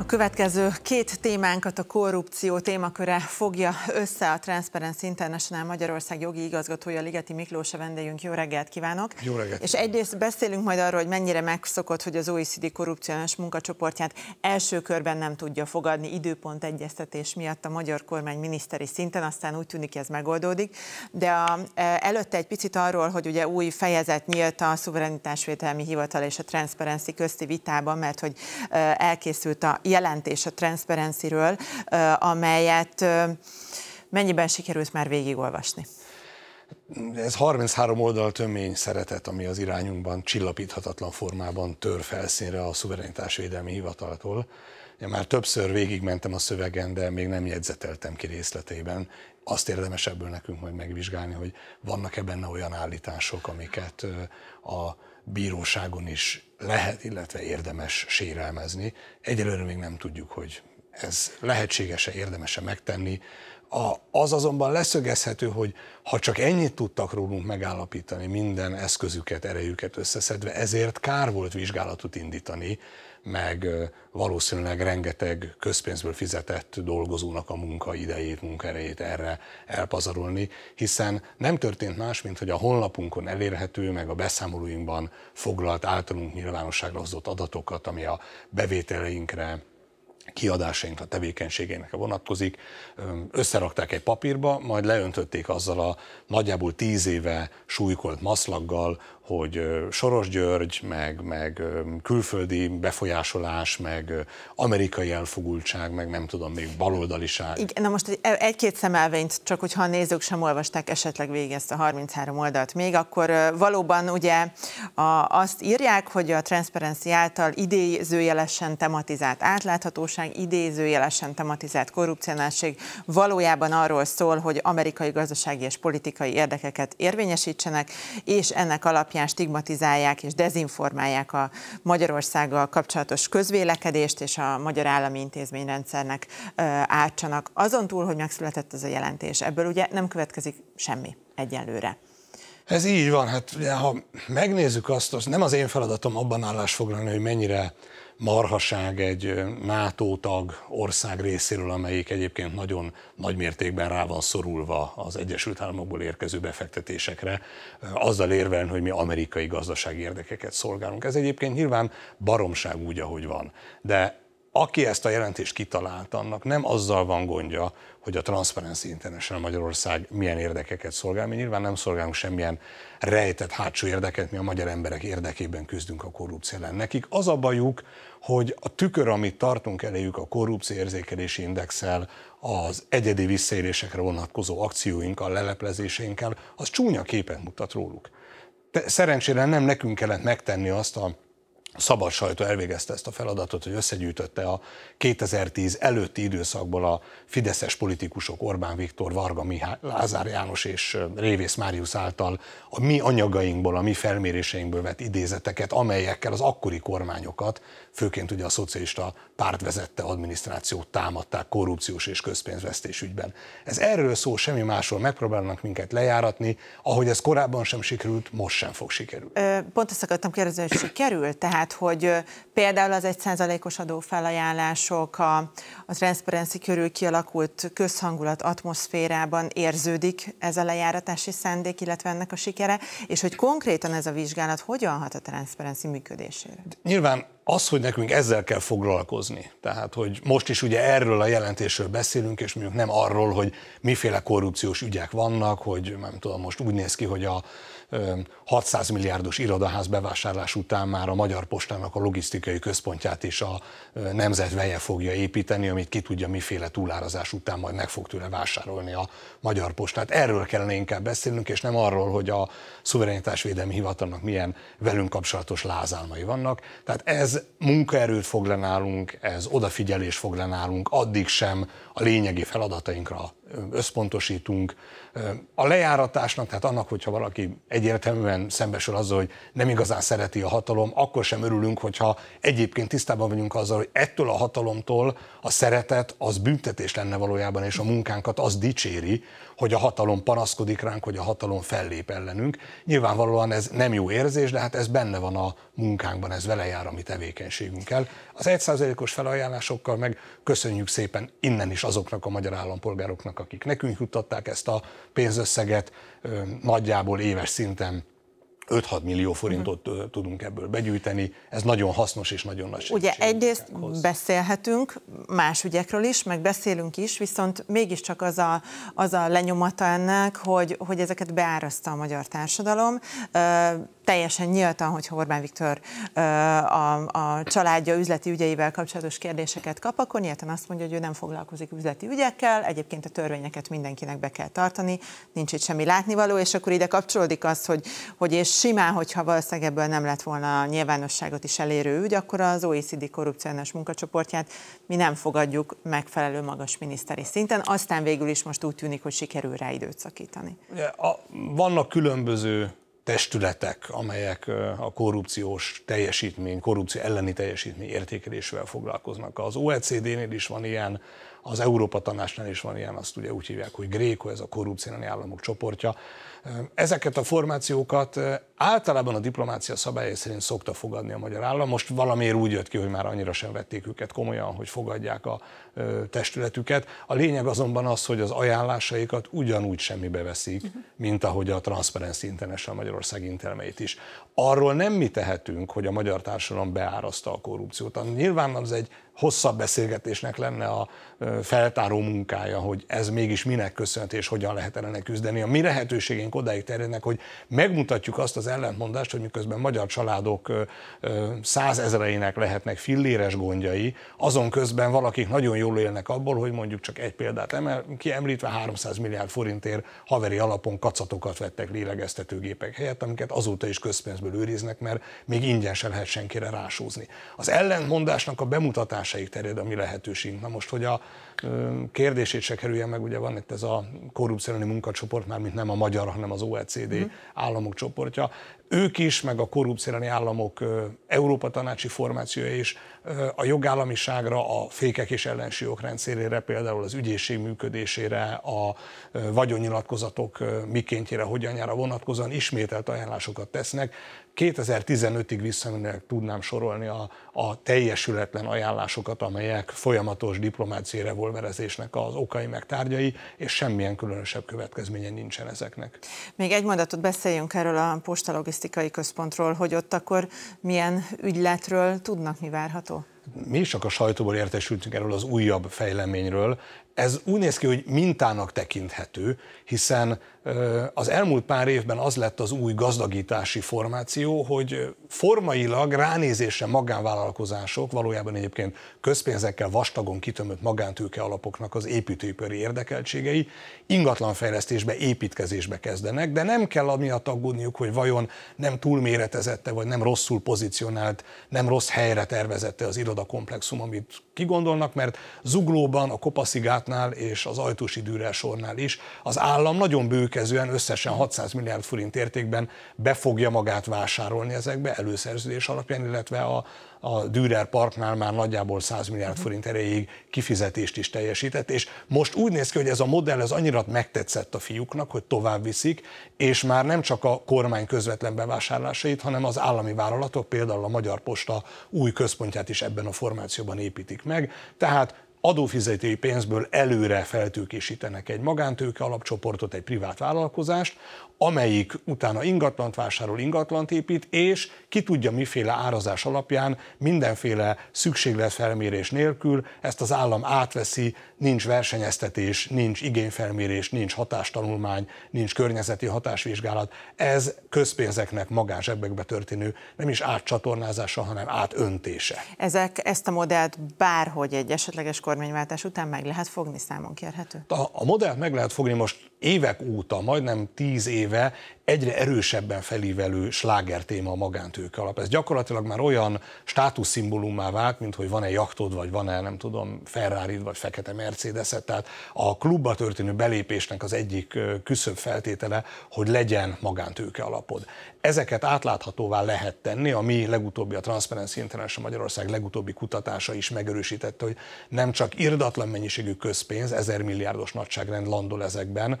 A következő két témánkat a korrupció témaköre fogja össze a Transparency International Magyarország jogi igazgatója Ligeti Miklós, a vendégünk. Jó reggelt kívánok! Jó reggelt! És egyrészt beszélünk majd arról, hogy mennyire megszokott, hogy az OECD korrupciós munkacsoportját első körben nem tudja fogadni időpont egyeztetés miatt a magyar kormány miniszteri szinten, aztán úgy tűnik ez megoldódik. De a, e, előtte egy picit arról, hogy ugye új fejezet nyílt a szuverenitásvételmi hivatal és a Transparency közti vitában, mert hogy e, elkészült a jelentés a transzparenciről, amelyet mennyiben sikerült már végigolvasni? Ez 33 oldal tömény szeretet, ami az irányunkban csillapíthatatlan formában tör felszínre a szuverenitásvédelmi hivataltól. Én már többször végigmentem a szövegen, de még nem jegyzeteltem ki részletében. Azt érdemes ebből nekünk majd megvizsgálni, hogy vannak-e benne olyan állítások, amiket a bíróságon is lehet, illetve érdemes sérelmezni. Egyelőre még nem tudjuk, hogy ez lehetséges-e, érdemese megtenni. A, az azonban leszögezhető, hogy ha csak ennyit tudtak rólunk megállapítani, minden eszközüket, erejüket összeszedve, ezért kár volt vizsgálatot indítani, meg valószínűleg rengeteg közpénzből fizetett dolgozónak a munkaidejét, munkerejét erre elpazarolni, hiszen nem történt más, mint hogy a honlapunkon elérhető, meg a beszámolóinkban foglalt általunk nyilvánosságra hozott adatokat, ami a bevételeinkre, kiadásainkra, tevékenységének vonatkozik, összerakták egy papírba, majd leöntötték azzal a nagyjából tíz éve súlykolt maszlaggal, hogy Soros György, meg, meg külföldi befolyásolás, meg amerikai elfogultság, meg nem tudom, még baloldaliság. Igen, na most e, egy-két szemelvényt, csak hogyha a nézők sem olvasták esetleg végig ezt a 33 oldalt még, akkor valóban ugye a, azt írják, hogy a Transparency által idézőjelesen tematizált átláthatóság, idézőjelesen tematizált korrupcionálség valójában arról szól, hogy amerikai gazdasági és politikai érdekeket érvényesítsenek, és ennek alapján alapján stigmatizálják és dezinformálják a Magyarországgal kapcsolatos közvélekedést és a magyar állami intézményrendszernek ártsanak. Azon túl, hogy megszületett ez a jelentés, ebből ugye nem következik semmi egyelőre. Ez így van, hát ha megnézzük azt, az nem az én feladatom abban állás foglalni, hogy mennyire marhaság egy NATO tag ország részéről, amelyik egyébként nagyon nagy mértékben rá van szorulva az Egyesült Államokból érkező befektetésekre, azzal érvelni, hogy mi amerikai gazdasági érdekeket szolgálunk. Ez egyébként nyilván baromság úgy, ahogy van. De aki ezt a jelentést kitalált annak nem azzal van gondja, hogy a Transparency International Magyarország milyen érdekeket szolgál. Mi nyilván nem szolgálunk semmilyen rejtett hátsó érdeket, mi a magyar emberek érdekében küzdünk a korrupció ellen. Nekik az a bajuk, hogy a tükör, amit tartunk eléjük a érzékelési indexel, az egyedi visszaélésekre vonatkozó akcióinkkal, leleplezéseinkkel, az csúnya képen mutat róluk. De szerencsére nem nekünk kellett megtenni azt a a szabad sajtó elvégezte ezt a feladatot, hogy összegyűjtötte a 2010 előtti időszakból a fideszes politikusok Orbán Viktor, Varga Mihály, Lázár János és Révész Máriusz által a mi anyagainkból, a mi felméréseinkből vett idézeteket, amelyekkel az akkori kormányokat, főként ugye a szocialista párt vezette adminisztrációt támadták korrupciós és közpénzvesztés ügyben. Ez erről szó, semmi másról megpróbálnak minket lejáratni, ahogy ez korábban sem sikerült, most sem fog sikerülni. Pont ezt akartam kérdezni, hogy sikerült, tehát tehát hogy például az egy százalékos adófelajánlások, a, a transzparenci körül kialakult közhangulat atmoszférában érződik ez a lejáratási szándék, illetve ennek a sikere, és hogy konkrétan ez a vizsgálat hogyan hat a transzparenci működésére? Nyilván az, hogy nekünk ezzel kell foglalkozni, tehát hogy most is ugye erről a jelentésről beszélünk, és mondjuk nem arról, hogy miféle korrupciós ügyek vannak, hogy nem tudom, most úgy néz ki, hogy a 600 milliárdos irodaház bevásárlás után már a Magyar Postának a logisztikai központját is a nemzet veje fogja építeni, amit ki tudja miféle túlárazás után majd meg fog tőle vásárolni a Magyar Postát. Erről kellene inkább beszélnünk, és nem arról, hogy a szuverenitásvédelmi hivatalnak milyen velünk kapcsolatos lázálmai vannak. Tehát ez munkaerőt fog ez odafigyelés fog addig sem a lényegi feladatainkra összpontosítunk. A lejáratásnak, tehát annak, hogyha valaki egyértelműen szembesül azzal, hogy nem igazán szereti a hatalom, akkor sem örülünk, hogyha egyébként tisztában vagyunk azzal, hogy ettől a hatalomtól a szeretet az büntetés lenne valójában, és a munkánkat az dicséri, hogy a hatalom panaszkodik ránk, hogy a hatalom fellép ellenünk. Nyilvánvalóan ez nem jó érzés, de hát ez benne van a munkánkban, ez vele jár a mi tevékenységünkkel. Az 1%-os felajánlásokkal meg köszönjük szépen innen is azoknak a magyar állampolgároknak, voltak, akik nekünk juttatták ezt a pénzösszeget, nagyjából éves szinten 5-6 millió forintot uh-huh. tudunk ebből begyűjteni, ez nagyon hasznos és nagyon nagy Ugye egyrészt hoz. beszélhetünk más ügyekről is, meg beszélünk is, viszont mégiscsak az a, az a lenyomata ennek, hogy, hogy ezeket beáraszta a magyar társadalom, teljesen nyíltan, hogy Orbán Viktor a, a családja üzleti ügyeivel kapcsolatos kérdéseket kap, akkor nyíltan azt mondja, hogy ő nem foglalkozik üzleti ügyekkel, egyébként a törvényeket mindenkinek be kell tartani, nincs itt semmi látnivaló, és akkor ide kapcsolódik az, hogy, hogy és simán, hogyha valószínűleg ebből nem lett volna a nyilvánosságot is elérő ügy, akkor az OECD korrupciós munkacsoportját mi nem fogadjuk megfelelő magas miniszteri szinten, aztán végül is most úgy tűnik, hogy sikerül rá időt szakítani. Ja, a, vannak különböző testületek, amelyek a korrupciós teljesítmény, korrupció elleni teljesítmény értékelésével foglalkoznak. Az OECD-nél is van ilyen, az Európa Tanácsnál is van ilyen, azt ugye úgy hívják, hogy Gréko, ez a korrupcióni államok csoportja. Ezeket a formációkat általában a diplomácia szabályai szerint szokta fogadni a magyar állam. Most valamiért úgy jött ki, hogy már annyira sem vették őket komolyan, hogy fogadják a testületüket. A lényeg azonban az, hogy az ajánlásaikat ugyanúgy semmibe veszik, mint ahogy a Transparency International Magyarország intelmeit is. Arról nem mi tehetünk, hogy a magyar társadalom beárazta a korrupciót. Nyilván az egy hosszabb beszélgetésnek lenne a feltáró munkája, hogy ez mégis minek köszönhető, és hogyan lehet ellene küzdeni. A mi lehetőségénk odáig terjednek, hogy megmutatjuk azt az ellentmondást, hogy miközben magyar családok százezreinek lehetnek filléres gondjai, azon közben valakik nagyon jól élnek abból, hogy mondjuk csak egy példát emel, kiemlítve 300 milliárd forintért haveri alapon kacatokat vettek lélegeztetőgépek helyett, amiket azóta is közpénzből őriznek, mert még ingyen sem lehet senkire rásózni. Az ellentmondásnak a bemutatása erőforrásaig terjed a mi lehetőségünk. Na most, hogy a, kérdését se kerüljen meg, ugye van itt ez a korrupcióni munkacsoport, már mint nem a magyar, hanem az OECD mm. államok csoportja. Ők is, meg a korrupcióni államok Európa tanácsi formációja is a jogállamiságra, a fékek és ellensúlyok rendszerére, például az ügyészség működésére, a vagyonnyilatkozatok mikéntjére, hogyanjára vonatkozóan ismételt ajánlásokat tesznek. 2015-ig visszamenőleg tudnám sorolni a, a teljesületlen ajánlásokat, amelyek folyamatos volt revolverezésnek az okai meg tárgyai, és semmilyen különösebb következménye nincsen ezeknek. Még egy mondatot beszéljünk erről a postalogisztikai központról, hogy ott akkor milyen ügyletről tudnak, mi várható? mi is csak a sajtóból értesültünk erről az újabb fejleményről, ez úgy néz ki, hogy mintának tekinthető, hiszen az elmúlt pár évben az lett az új gazdagítási formáció, hogy formailag ránézésre magánvállalkozások, valójában egyébként közpénzekkel vastagon kitömött magántőke alapoknak az építőipari érdekeltségei ingatlanfejlesztésbe, építkezésbe kezdenek, de nem kell amiatt aggódniuk, hogy vajon nem túlméretezette, vagy nem rosszul pozícionált, nem rossz helyre tervezette az irodakomplexum, amit kigondolnak, mert Zuglóban, a Kopaszigát gyártnál és az ajtós sornál is. Az állam nagyon bőkezően összesen 600 milliárd forint értékben be fogja magát vásárolni ezekbe előszerződés alapján, illetve a, a Dürer Parknál már nagyjából 100 milliárd mhm. forint erejéig kifizetést is teljesített, és most úgy néz ki, hogy ez a modell ez annyira megtetszett a fiúknak, hogy tovább viszik, és már nem csak a kormány közvetlen bevásárlásait, hanem az állami vállalatok, például a Magyar Posta új központját is ebben a formációban építik meg, tehát adófizetői pénzből előre feltőkésítenek egy magántőke alapcsoportot, egy privát vállalkozást, amelyik utána ingatlant vásárol, ingatlant épít, és ki tudja miféle árazás alapján, mindenféle szükségletfelmérés nélkül ezt az állam átveszi, nincs versenyeztetés, nincs igényfelmérés, nincs hatástanulmány, nincs környezeti hatásvizsgálat. Ez közpénzeknek magánzsebekbe történő nem is átcsatornázása, hanem átöntése. Ezek, ezt a modellt bárhogy egy esetleges kormányváltás után meg lehet fogni, számon kérhető? A, a modellt meg lehet fogni most évek óta, majdnem tíz éve egyre erősebben felívelő sláger téma a magántőke alap. Ez gyakorlatilag már olyan státuszszimbólumá vált, mint hogy van-e jachtod, vagy van-e, nem tudom, ferrari vagy fekete mercedes -et. Tehát a klubba történő belépésnek az egyik küszöbb feltétele, hogy legyen magántőke alapod. Ezeket átláthatóvá lehet tenni, a mi legutóbbi, a Transparency International Magyarország legutóbbi kutatása is megerősítette, hogy nem csak irdatlan mennyiségű közpénz, ezer milliárdos nagyságrend landol ezekben,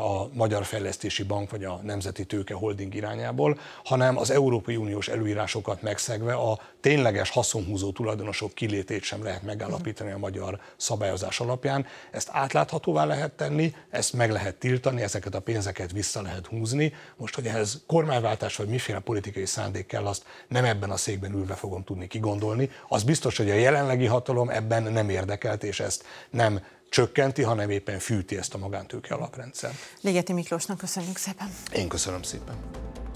a Magyar Fejlesztési Bank vagy a Nemzeti Tőke Holding irányából, hanem az Európai Uniós előírásokat megszegve a tényleges haszonhúzó tulajdonosok kilétét sem lehet megállapítani a magyar szabályozás alapján. Ezt átláthatóvá lehet tenni, ezt meg lehet tiltani, ezeket a pénzeket vissza lehet húzni. Most, hogy ehhez kormányváltás vagy miféle politikai szándék kell, azt nem ebben a székben ülve fogom tudni kigondolni. Az biztos, hogy a jelenlegi hatalom ebben nem érdekelt, és ezt nem csökkenti, hanem éppen fűti ezt a magántőke alaprendszer. Légeti Miklósnak köszönjük szépen. Én köszönöm szépen.